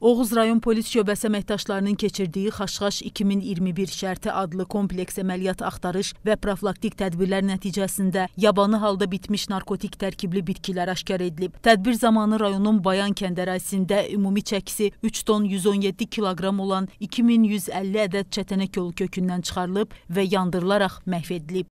Oğuz rayon polis şöbəsi əməkdaşlarının keçirdiyi Xaşxaş 2021 şərti adlı kompleks əməliyyat axtarış və profilaktik tədbirlər nəticəsində yabanı halda bitmiş narkotik tərkibli bitkilər aşkar edilib. Tədbir zamanı rayonun Bayan kənd ərazisində ümumi çəkisi 3 ton 117 kiloqram olan 2150 ədəd çətənək yolu kökündən çıxarılıb və yandırılaraq məhv edilib.